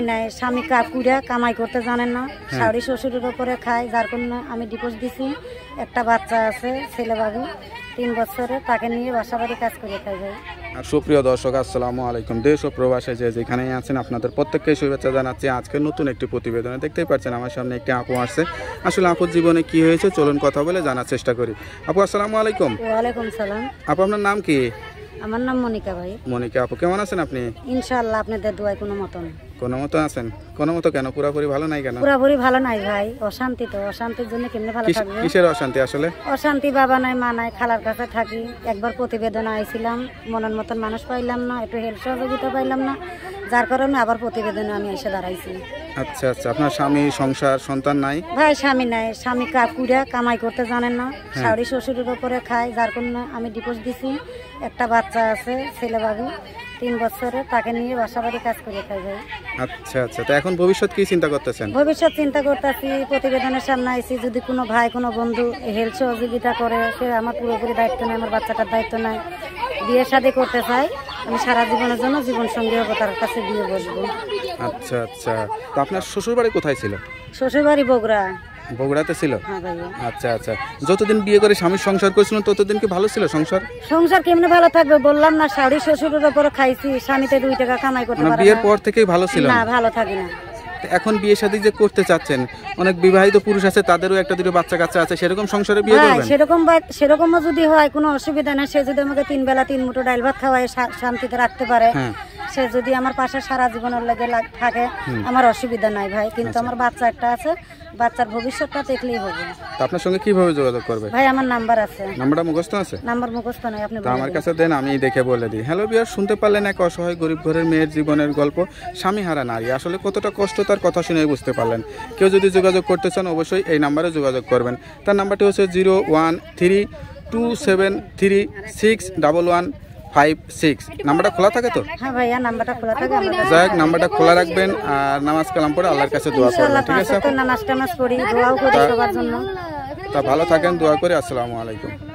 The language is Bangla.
উপায় নাই স্বামী কাকুরা কামাই করতে জানেন না হ্যাঁ। শাড়ি শ্বশুরের উপরে খায় যার জন্য আমি ডিপোজ দিছি একটা বাচ্চা আছে ছেলেবাবু তিন বছরে তাকে নিয়ে বাসাবাড়ি কাজ করে খাই আর সুপ্রিয় দর্শক আসসালামু আলাইকুম দেশ ও প্রবাসে যে যেখানেই আছেন আপনাদের প্রত্যেককে শুভেচ্ছা জানাচ্ছি আজকে নতুন একটি প্রতিবেদনে দেখতেই পাচ্ছেন আমার সামনে একটি আপু আসছে আসলে আপুর জীবনে কি হয়েছে চলুন কথা বলে জানার চেষ্টা করি আপু আসসালামু আলাইকুম ওয়ালাইকুম সালাম আপু আপনার নাম কি আমার নাম মনিকা ভাই মনিকা আপু কেমন আছেন আপনি ইনশাআল্লাহ আপনাদের দোয়ায় কোনো মতন কোনো মতো আছেন কোনো মতো কেন পুরোপুরি ভালো নাই কেন পুরোপুরি ভালো নাই ভাই অশান্তি তো অশান্তির জন্য কেমনে ভালো থাকবে কিসের অশান্তি আসলে অশান্তি বাবা নাই মা নাই খালার কাছে থাকি একবার প্রতিবেদন আইছিলাম মনের মতন মানুষ পাইলাম না একটু হেল্প সহযোগিতা পাইলাম না যার কারণে আবার প্রতিবেদনে আমি এসে দাঁড়াইছি আচ্ছা আচ্ছা আপনার স্বামী সংসার সন্তান নাই ভাই স্বামী নাই স্বামী কাকুরা কামাই করতে জানেন না হ্যাঁ। শাড়ি শ্বশুরের উপরে খায় যার কারণে আমি ডিপোজ দিছি একটা বাচ্চা আছে ছেলে বাবু তিন বছরে তাকে নিয়ে বাসাবাড়ি কাজ করে খাই ভাই আচ্ছা আচ্ছা তো এখন ভবিষ্যৎ কি চিন্তা করতেছেন ভবিষ্যৎ চিন্তা করতেছি প্রতিবেদনের সামনে আইছি যদি কোনো ভাই কোনো বন্ধু হেল্প সহযোগিতা করে সে আমার পুরোপুরি দায়িত্ব নেই আমার বাচ্চাটার দায়িত্ব নেই বিয়ে শাদী করতে চাই আমি সারা জীবনের জন্য জীবন সঙ্গী হবো তার কাছে বিয়ে বসবো আচ্ছা আচ্ছা তো আপনার শ্বশুর বাড়ি কোথায় ছিল শ্বশুর বাড়ি বগুড়া বগুড়াতে ছিল হ্যাঁ, আচ্ছা আচ্ছা যতদিন বিয়ে করে স্বামীর সংসার করেছিল ততদিন কি ভালো ছিল সংসার সংসার কেমনে ভালো থাকবে বললাম না শাড়ি শ্বশুরের উপরে খাইছি স্বামীতে দুই টাকা কামাই করতে মানে পারে বিয়ের পর থেকেই ভালো ছিল না ভালো থাকি না এখন বিয়ে শাদী যে করতে চাচ্ছেন অনেক বিবাহিত পুরুষ আছে তাদেরও একটা দুটো বাচ্চা কাচ্চা আছে সেরকম সংসারে বিয়ে করবেন সেরকম সেরকমও যদি হয় কোনো অসুবিধা না সে যদি আমাকে তিন বেলা তিন মুঠো ডাল ভাত খাওয়ায় শান্তিতে রাখতে পারে হ্যাঁ। সে যদি আমার পাশে সারা জীবনের লেগে থাকে আমার অসুবিধা নাই ভাই কিন্তু আচ্ছা। আমার বাচ্চা একটা আছে বাচ্চার ভবিষ্যৎটা দেখলেই হবে তো আপনার সঙ্গে কিভাবে যোগাযোগ করবে ভাই আমার নাম্বার আছে নাম্বারটা মুখস্থ আছে নাম্বার মুখস্থ নাই আপনি আমার কাছে দেন আমি দেখে বলে দিই হ্যালো বিয়ার শুনতে পারলেন এক অসহায় গরিব ঘরের মেয়ের জীবনের গল্প স্বামী হারা নারী আসলে কতটা কষ্ট তার কথা শুনে বুঝতে পারলেন কেউ যদি যোগাযোগ করতে চান অবশ্যই এই নাম্বারে যোগাযোগ করবেন তার নাম্বারটি হচ্ছে zero one three two seven three six double one five six নাম্বারটা খোলা থাকে তো হ্যাঁ যাই হোক নাম্বারটা খোলা রাখবেন আর নামাজ কালাম পড়ে আল্লাহর কাছে দোয়া করবেন ঠিক আছে তা ভালো থাকেন দোয়া করে আসসালামু আলাইকুম